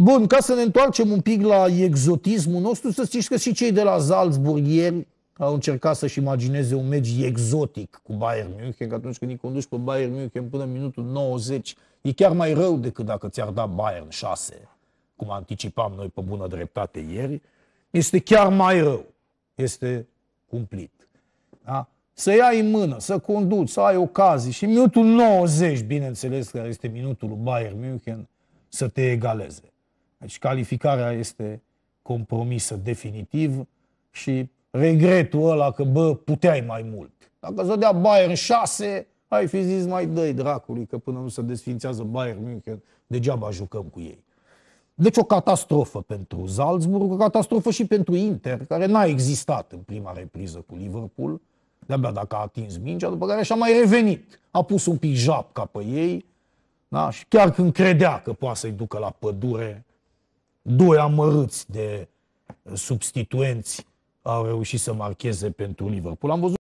Bun, ca să ne întoarcem un pic la exotismul nostru, să știți că și cei de la Salzburg ieri au încercat să-și imagineze un meci exotic cu Bayern München, că atunci când îi conduci pe Bayern München până în minutul 90, e chiar mai rău decât dacă ți-ar da Bayern 6, cum anticipam noi pe bună dreptate ieri. Este chiar mai rău. Este cumplit. Da? Să iai în mână, să conduci, să ai ocazii și minutul 90, bineînțeles, care este minutul lui Bayern München, să te egaleze. Deci calificarea este compromisă definitiv și regretul ăla că, bă, puteai mai mult. Dacă îți dea Bayern 6, ai fi zis mai dăi dracului că până nu se desfințează Bayern München, degeaba jucăm cu ei. Deci o catastrofă pentru Salzburg, o catastrofă și pentru Inter, care n-a existat în prima repriză cu Liverpool, de-abia dacă a atins mingea, după care și-a mai revenit. A pus un pic japca pe ei, da? și chiar când credea că poate să-i ducă la pădure, doi amărâți de eh, substituenți au reușit să marcheze pentru Liverpool. Am văzut